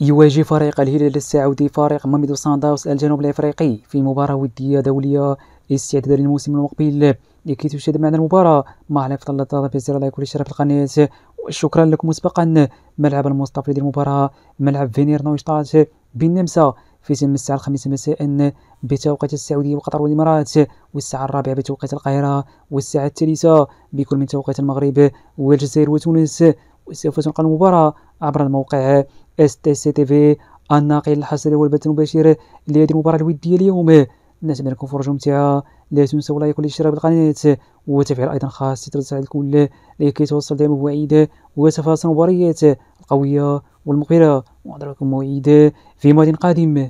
يواجه فريق الهلال السعودي فريق ماميدو سانداوس الجنوب الافريقي في مباراه وديه دوليه استعدادا للموسم المقبل لكي تشاهد معنا المباراه مع الافضل الله تعالى بزر الله يكون في القناه وشكرا لكم مسبقا ملعب المصطفى ديال المباراه ملعب فينير نويشتات بالنمسا في تم الساعة الخامسة مساء بتوقيت السعودية وقطر والإمارات والساعة الرابعة بتوقيت القاهرة والساعة الثالثة بكل من توقيت المغرب والجزائر وتونس وسوف تنقل المباراة عبر الموقع اس تي سي تي في الناقل الحصري والبث المباشر لهذه المباراة الودية اليوم نتمنى لكم فرجة ممتعة لا تنسوا لايك والاشتراك بالقناة وتفعيل ايضا خاص ترسل الكل لكي توصل دائما بوعيد وتفاصيل المباريات القوية والمقبلة ونضرب لكم موعد في ماضي قادم